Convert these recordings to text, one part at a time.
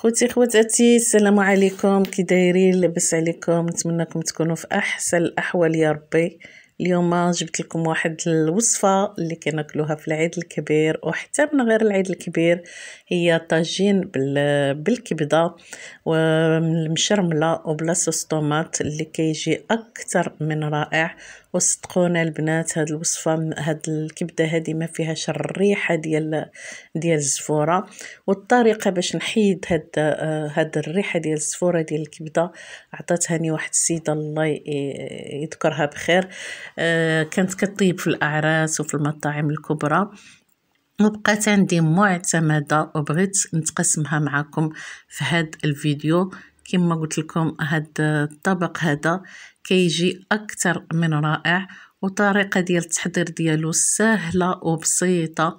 خوتي خواتاتي السلام عليكم كي دايرين لاباس عليكم نتمنىكم تكونوا في احسن الاحوال يا ربي اليوم جبت لكم واحد الوصفه اللي كناكلوها في العيد الكبير وحتى من غير العيد الكبير هي طاجين بالكبده ومشرمله وبلا صوص طوماط اللي كيجي اكثر من رائع وصدقونا البنات هاد الوصفه هاد الكبده هادي ما فيها الريحه ديال ديال الزفوره والطريقه باش نحيد هاد هاد الريحه ديال الزفوره ديال الكبده عطاتهاني واحد السيده الله يذكرها بخير آه، كانت كطيب في الاعراس وفي المطاعم الكبرى وبقات عندي معتمدة وبغيت نتقسمها معكم في هاد الفيديو كما قلت لكم هاد الطبق هذا كيجي اكثر من رائع وطريقة ديال التحضير ديالو سهلة وبسيطة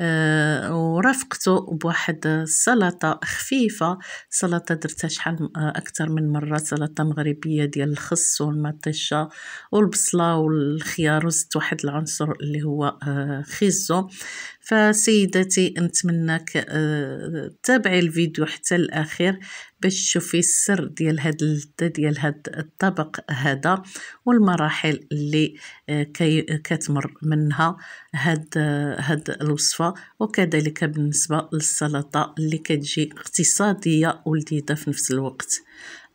أه ورفقته بواحد السلطة خفيفة سلطة درتها شحال آه، أكثر من مرة سلطة مغربية ديال الخس والمطيشة والبصلة والخيار وزدت واحد العنصر اللي هو أه خيزو فسيدتي نتمناك تتابعي آه، الفيديو حتى الاخير باش تشوفي السر ديال هاد اللذه ديال هاد الطبق هذا والمراحل اللي آه، كتمر منها هاد آه، هاد الوصفه وكذلك بالنسبه للسلطه اللي كتجي اقتصاديه ولذيذه في نفس الوقت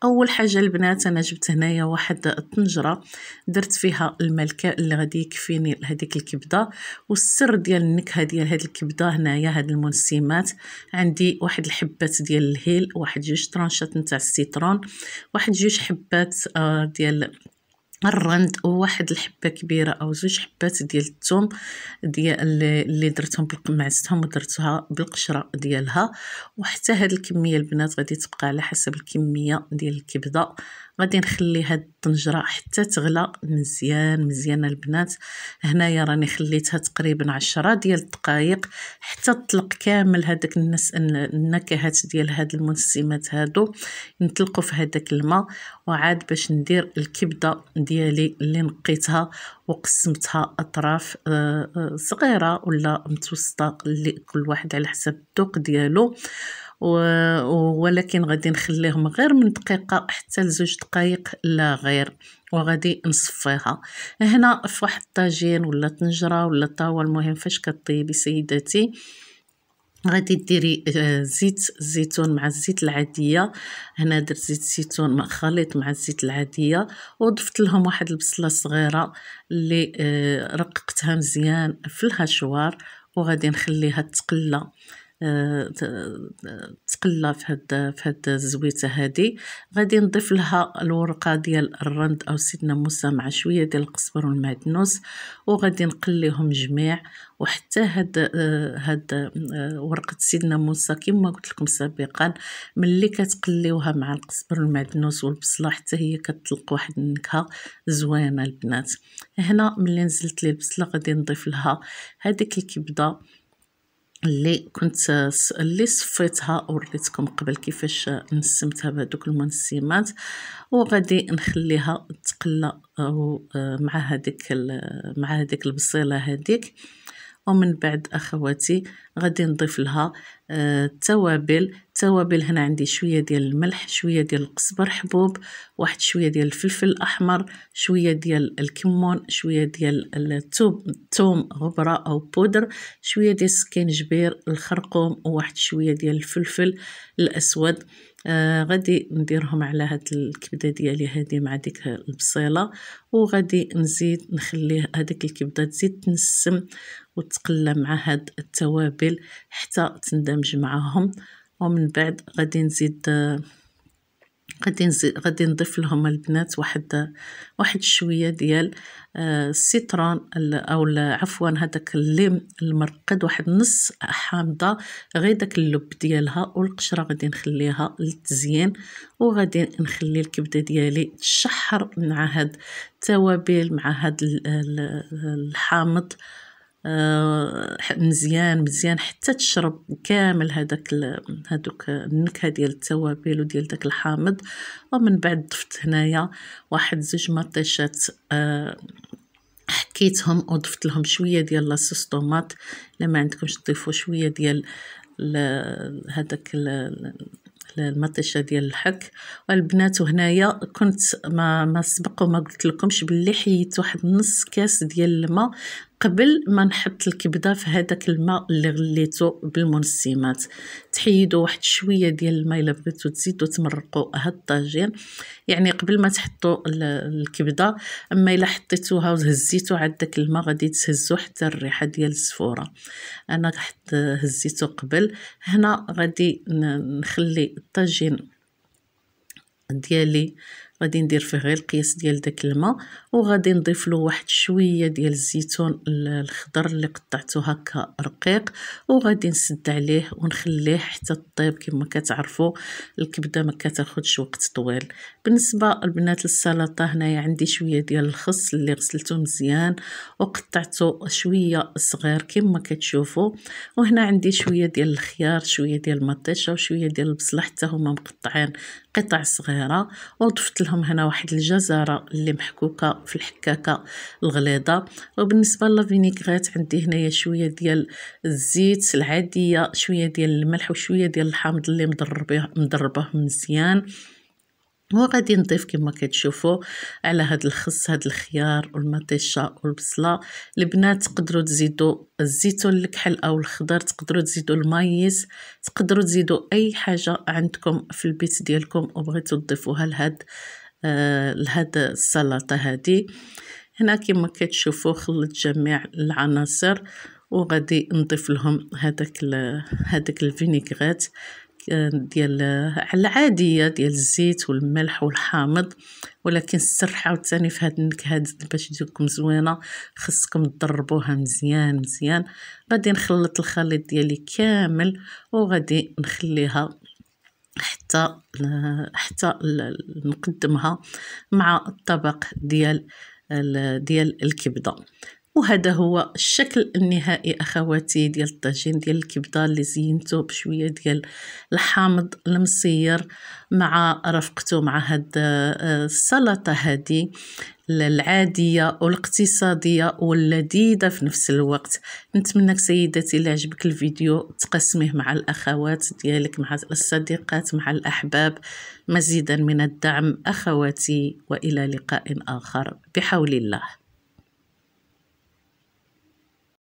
اول حاجه البنات انا جبت هنايا واحد الطنجره درت فيها الملكاء اللي غادي يكفيني هذيك الكبده والسر ديال النكهه ديال هذه الكبده هنايا هاد المنسمات عندي واحد الحبات ديال الهيل واحد جوج طرونشات نتاع السيترون واحد جوج حبات آه، ديال الرند وواحد الحبه كبيره او زوج حبات ديال الثوم ديال اللي درتهم معزتهم ودرتها بالقشره ديالها وحتى هاد الكميه البنات غادي تبقى على حسب الكميه ديال الكبده غادي نخلي هاد الطنجره حتى تغلى مزيان مزيان البنات هنايا راني خليتها تقريبا عشرة ديال الدقائق حتى تطلق كامل هذاك النس النكهات ديال هاد المنسمات هادو نطلقوا في هذاك الماء وعاد باش ندير الكبده ديالي اللي نقيتها وقسمتها اطراف آه، آه، صغيره ولا متوسطه اللي كل واحد على حسب الذوق ديالو و... ولكن غادي نخليهم غير من دقيقة حتى لزوج دقايق لا غير وغادي نصفيها هنا في واحد الطاجين ولا طنجرة ولا طاوة المهم فاش كطيبي سيداتي غادي ديري آه، زيت الزيتون مع الزيت العاديه هنا درت زيت الزيتون مع خليط مع الزيت العاديه وضفت لهم واحد البصله صغيره اللي آه، رققتها مزيان في الهشوار وغادي نخليها تقلى تقلى في هاد في هاد الزويته هادي غادي نضيف لها الورقه ديال الرند او سيدنا موسى مع شويه ديال القزبر والمعدنوس وغادي نقليهم جميع وحتى هاد هاد ورقه سيدنا موسى كما قلت لكم سابقا ملي كتقليوها مع القزبر والمعدنوس والبصله حتى هي كتطلق واحد النكهه زوينه البنات هنا ملي نزلت لي البصله غادي نضيف لها هذيك الكبده اللي كنت اللي صفيتها وريتكم قبل كيفاش نسمتها بهذوك المنسمات وغادي نخليها تقلى آه، مع هذيك مع هذيك البصيله هذيك ومن بعد اخواتي غادي نضيف لها آه، التوابل التوابل هنا عندي شويه ديال الملح شويه ديال القزبر حبوب واحد شويه ديال الفلفل الاحمر شويه ديال الكمون شويه ديال الثوم ثوم غبره او بودر شويه ديال السكينجبير الخرقوم وواحد شويه ديال الفلفل الاسود آه، غادي نديرهم على هاد الكبده ديالي هادي مع ديك البصيله وغادي نزيد نخلي هذيك الكبده تزيد تنسم وتقلى مع هاد التوابل حتى تندمج معاهم ومن بعد غادي نزيد آه غادي غادي نضيف لهم البنات واحد واحد شويه ديال آه، السيترون او عفوا هذاك الليم المرقد واحد نص حامضه غير داك اللب ديالها والقشره غادي نخليها للتزيين وغادي نخلي الكبده ديالي تشحر مع هاد التوابل مع هاد الحامض آه، مزيان مزيان حتى تشرب كامل هذاك هذوك النكهه ديال التوابل وديال داك الحامض ومن بعد ضفت هنايا واحد زوج مطيشات آه، حكيتهم وضفت لهم شويه ديال لاصوص طوماط الا ما عندكمش تضيفوا شويه ديال هذاك المطيشه ديال الحك والبنات وهنايا كنت ما ما سبق وما قلت لكمش باللي حيت واحد نص كاس ديال الماء قبل ما نحط الكبده في هذاك الماء اللي غليته بالمنسمات تحيدوا واحد شويه ديال الماء الا بغيتو تزيدوا تمرقوا هاد الطاجين يعني قبل ما تحطوا الكبده اما الا حطيتوها وهزيتو عاد داك الماء غادي تهزو حتى الريحه ديال الزفوره انا حط هزيتو قبل هنا غادي نخلي الطاجين ديالي غادي ندير فيه غير القياس ديال داك الماء وغادي نضيف له واحد شويه ديال الزيتون الخضر اللي قطعته هكا رقيق وغادي نسد عليه ونخليه حتى طيب كما كتعرفوا الكبده ما كتاخذش وقت طويل بالنسبه البنات للسلطه هنايا عندي شويه ديال الخس اللي غسلته مزيان وقطعته شويه صغير كما كتشوفوا وهنا عندي شويه ديال الخيار شويه ديال المطيشه وشويه ديال البصله حتى هما مقطعين قطع صغيره وضفت لهم لهم هنا واحد الجزره اللي محكوكه في الحكاكه الغليظه وبالنسبه للفينيغريت عندي هنايا شويه ديال الزيت العاديه شويه ديال الملح وشويه ديال الحامض اللي مضربه مضربه مزيان وغادي نضيف كما كتشوفوا على هاد الخس هاد الخيار والمطيشه والبصله البنات تقدروا تزيدوا الزيتون الكحل او الخضر تقدروا تزيدوا المايز تقدروا تزيدوا اي حاجه عندكم في البيت ديالكم وبغيتوا تضيفوها لهاد آه، لهاد السلطة هادي هنا كما كتشوفوا خلط جميع العناصر وغادي نضيف لهم هذاك هذاك الفينيغريت آه، ديال العاديه ديال الزيت والملح والحامض ولكن السر عاوتاني في هاد النكهه باش تجيكم زوينه خصكم تضربوها مزيان مزيان غادي نخلط الخليط ديالي كامل وغادي نخليها حتى حتى نقدمها مع الطبق ديال ديال الكبده وهذا هو الشكل النهائي اخواتي ديال الطاجين ديال الكبده اللي زينته بشويه ديال الحامض المسير مع رفقته مع هاد آه، السلطه هذه العاديه والاقتصاديه واللذيذه في نفس الوقت نتمنىك سيدتي إلا عجبك الفيديو تقسميه مع الاخوات ديالك مع الصديقات مع الاحباب مزيدا من الدعم اخواتي والى لقاء اخر بحول الله